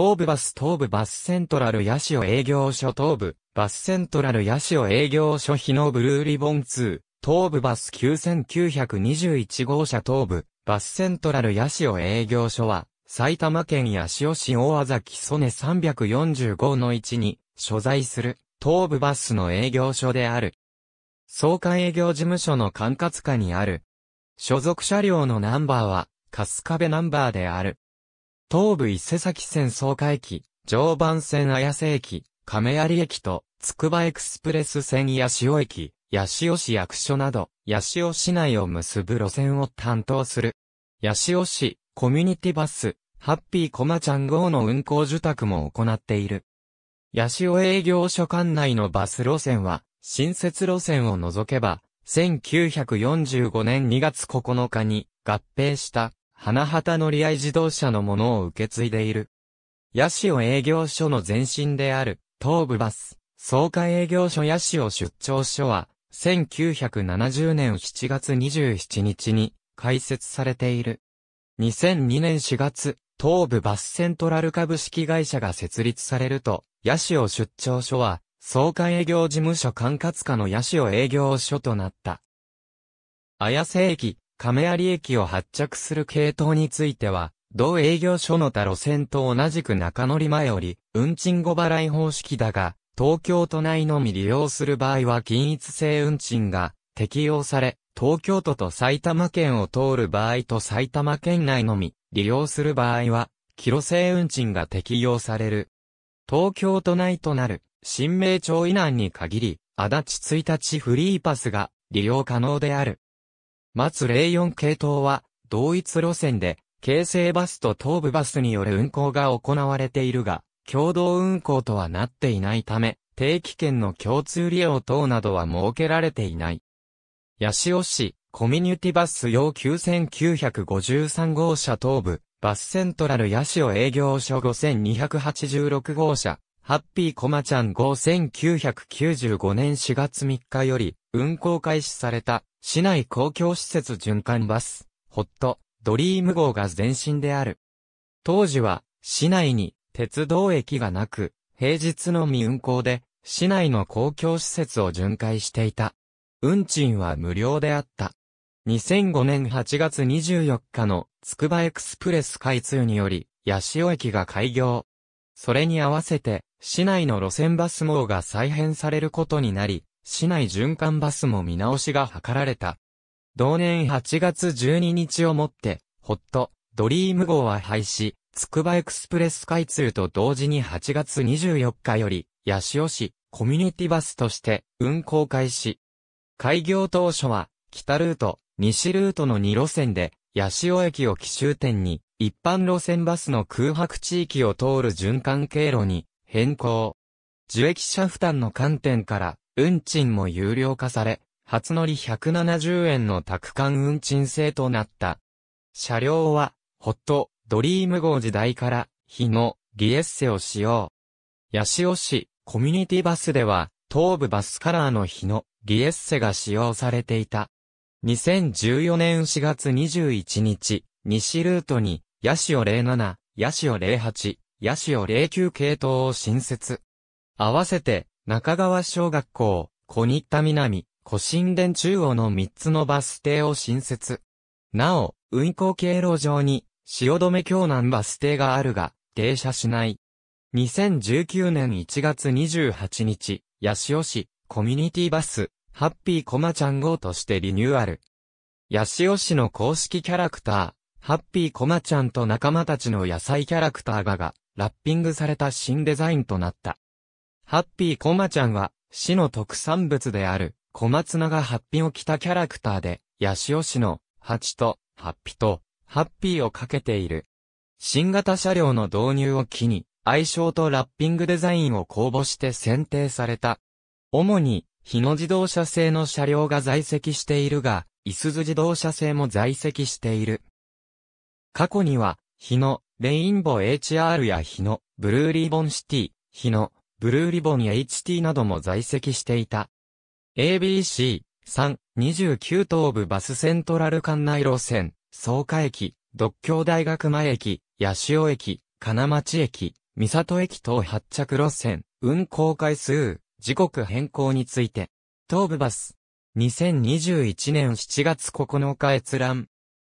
東部バス東部バスセントラル八オ営業所東部バスセントラル八オ営業所日のブルーリボン2東部バス9921号車東部バスセントラル八オ営業所は埼玉県八オ市大崎曽根345の1に所在する東部バスの営業所である。総関営業事務所の管轄下にある。所属車両のナンバーは、春日部ナンバーである。東武伊勢崎線総加駅、常磐線綾瀬駅、亀有駅と、つくばエクスプレス線八潮駅、八潮市役所など、八潮市内を結ぶ路線を担当する。八潮市、コミュニティバス、ハッピーコマちゃん号の運行受託も行っている。八潮営業所管内のバス路線は、新設路線を除けば、1945年2月9日に合併した花畑乗り合い自動車のものを受け継いでいる。八オ営業所の前身である、東武バス、総会営業所八オ出張所は、1970年7月27日に開設されている。2002年4月、東武バスセントラル株式会社が設立されると、八オ出張所は、総会営業事務所管轄下の八オ営業所となった。綾瀬駅、亀有駅を発着する系統については、同営業所の他路線と同じく中乗り前より、運賃後払い方式だが、東京都内のみ利用する場合は均一性運賃が適用され、東京都と埼玉県を通る場合と埼玉県内のみ利用する場合は、キロ制運賃が適用される。東京都内となる新名町以南に限り、足立1日フリーパスが利用可能である。松04系統は、同一路線で、京成バスと東武バスによる運行が行われているが、共同運行とはなっていないため、定期券の共通利用等などは設けられていない。八潮市、コミュニティバス用9953号車東部、バスセントラル八潮営業所5286号車、ハッピーコマちゃん5995年4月3日より運行開始された市内公共施設循環バス、ホット、ドリーム号が前身である。当時は、市内に鉄道駅がなく、平日のみ運行で、市内の公共施設を巡回していた。運賃は無料であった。2005年8月24日のつくばエクスプレス開通により、八潮駅が開業。それに合わせて、市内の路線バス網が再編されることになり、市内循環バスも見直しが図られた。同年8月12日をもって、ホット、ドリーム号は廃止、つくばエクスプレス開通と同時に8月24日より、八潮市、コミュニティバスとして運行開始。開業当初は、北ルート、西ルートの2路線で、八潮駅を奇襲点に、一般路線バスの空白地域を通る循環経路に変更。受益者負担の観点から、運賃も有料化され、初乗り170円の宅間運賃制となった。車両は、ホット、ドリーム号時代から、日の、ギエッセを使用。八潮市、コミュニティバスでは、東部バスカラーの日の、ギエッセが使用されていた。2014年4月21日、西ルートに、ヤシオ07、ヤシオ08、ヤシオ09系統を新設。合わせて、中川小学校、小日田南、古新田中央の3つのバス停を新設。なお、運行経路上に、汐留京南バス停があるが、停車しない。2019年1月28日、八潮市、コミュニティバス、ハッピーコマちゃん号としてリニューアル。八潮市の公式キャラクター、ハッピーコマちゃんと仲間たちの野菜キャラクターがが、ラッピングされた新デザインとなった。ハッピーコマちゃんは、市の特産物である、小松菜がハッピーを着たキャラクターで、八潮市の、蜂と、ハッピと、ハッピーをかけている。新型車両の導入を機に、愛称とラッピングデザインを公募して選定された。主に、日野自動車製の車両が在籍しているが、いすず自動車製も在籍している。過去には、日野、レインボー HR や日野、ブルーリーボンシティ、日野、ブルーリボンや HT なども在籍していた。ABC、3、29東部バスセントラル管内路線、草加駅、独協大学前駅、八潮駅、金町駅、三里駅等発着路線、運行回数、時刻変更について、東部バス、2021年7月9日閲覧、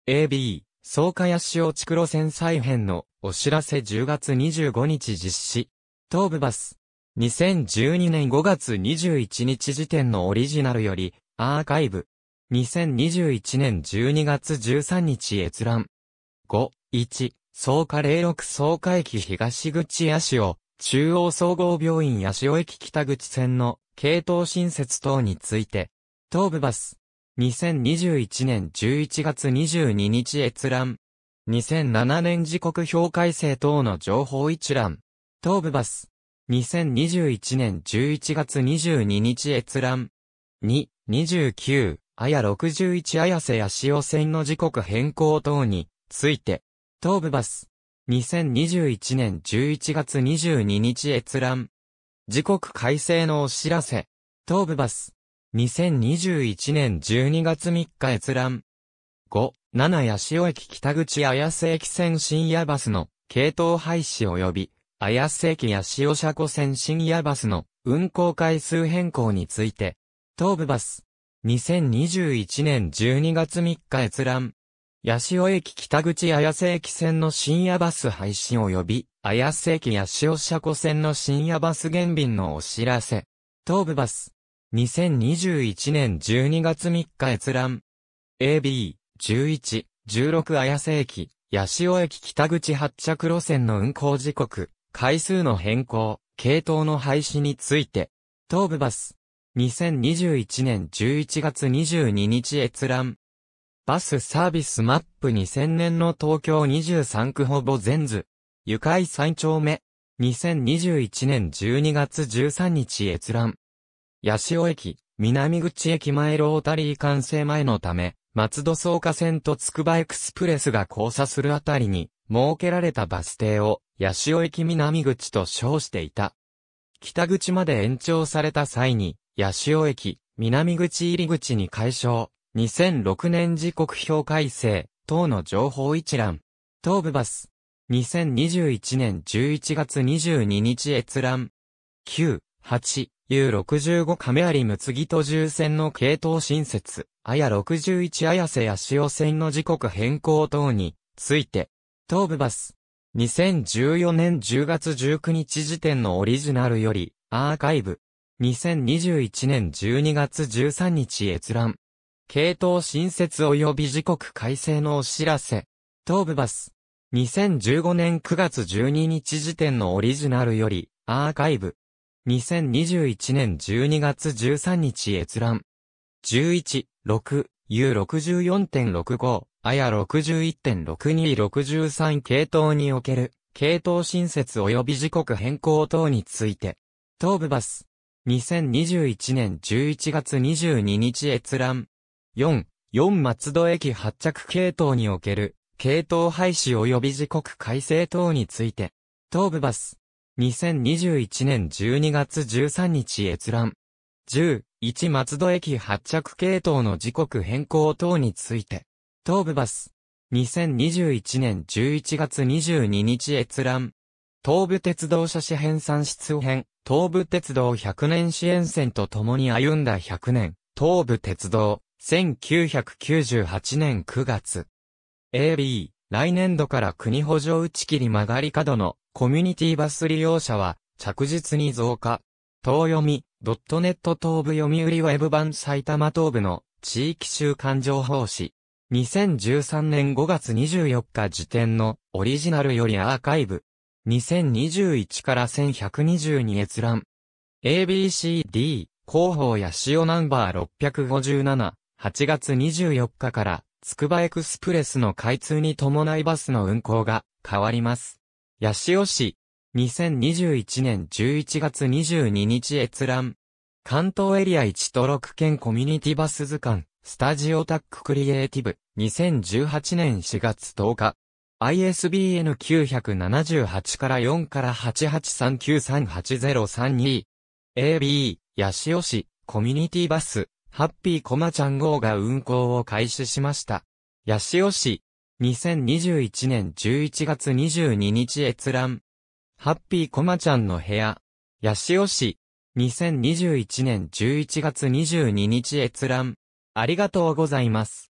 AB、草加八潮地区路線再編のお知らせ10月25日実施、東部バス、2012年5月21日時点のオリジナルより、アーカイブ。2021年12月13日閲覧。5、1、草加06草加駅東口足潮、中央総合病院足潮駅北口線の系統新設等について、東部バス。2021年11月22日閲覧。2007年時刻表改正等の情報一覧。東部バス。2021年11月22日閲覧。2、29、あや61綾瀬や潮線の時刻変更等について、東部バス。2021年11月22日閲覧。時刻改正のお知らせ。東部バス。2021年12月3日閲覧。5、7八潮駅北口綾瀬駅線深夜バスの系統廃止及び綾瀬駅や塩車庫線深夜バスの運行回数変更について、東武バス、2021年12月3日閲覧。八潮駅北口綾瀬駅線の深夜バス廃止及び、綾瀬駅八潮車湖線の深夜バス減便のお知らせ。東武バス、2021年12月3日閲覧。AB、11、16綾瀬駅、八潮駅北口発着路線の運行時刻。回数の変更、系統の廃止について、東武バス、2021年11月22日閲覧。バスサービスマップ2000年の東京23区ほぼ全図。愉快3丁目。2021年12月13日閲覧。八潮駅、南口駅前ロータリー完成前のため、松戸草加線とつくばエクスプレスが交差するあたりに、設けられたバス停を、八潮駅南口と称していた。北口まで延長された際に、八潮駅、南口入り口に解消、2006年時刻表改正、等の情報一覧。東部バス。2021年11月22日閲覧。9、8、U65 亀有むつぎ途重線の系統新設、あや61綾瀬八潮線の時刻変更等について、東部バス。2014年10月19日時点のオリジナルより、アーカイブ。2021年12月13日閲覧。系統新設及び時刻改正のお知らせ。東部バス。2015年9月12日時点のオリジナルより、アーカイブ。2021年12月13日閲覧。11、6、U64.65。あや61.6263系統における、系統新設及び時刻変更等について、東部バス、2021年11月22日閲覧、4、4松戸駅発着系統における、系統廃止及び時刻改正等について、東部バス、2021年12月13日閲覧、10、1松戸駅発着系統の時刻変更等について、東武バス。2021年11月22日閲覧。東武鉄道車紙編算出編、東武鉄道100年支援線と共に歩んだ100年、東武鉄道、1998年9月。AB、来年度から国補助打ち切り曲がり角のコミュニティバス利用者は着実に増加。東読み、.net 東部読売ウェブ版埼玉東部の地域週間情報誌、2013年5月24日時点のオリジナルよりアーカイブ。2021から1122閲覧。ABCD 広報や潮ナンバー657、8月24日からつくばエクスプレスの開通に伴いバスの運行が変わります。八潮市、2021年11月22日閲覧。関東エリア1都6県コミュニティバス図鑑。スタジオタッククリエイティブ、2018年4月10日。ISBN 978から4から8839380322。AB、八オ市、コミュニティバス、ハッピーコマちゃん号が運行を開始しました。八オ市、2021年11月22日閲覧。ハッピーコマちゃんの部屋。八オ市、2021年11月22日閲覧。ありがとうございます。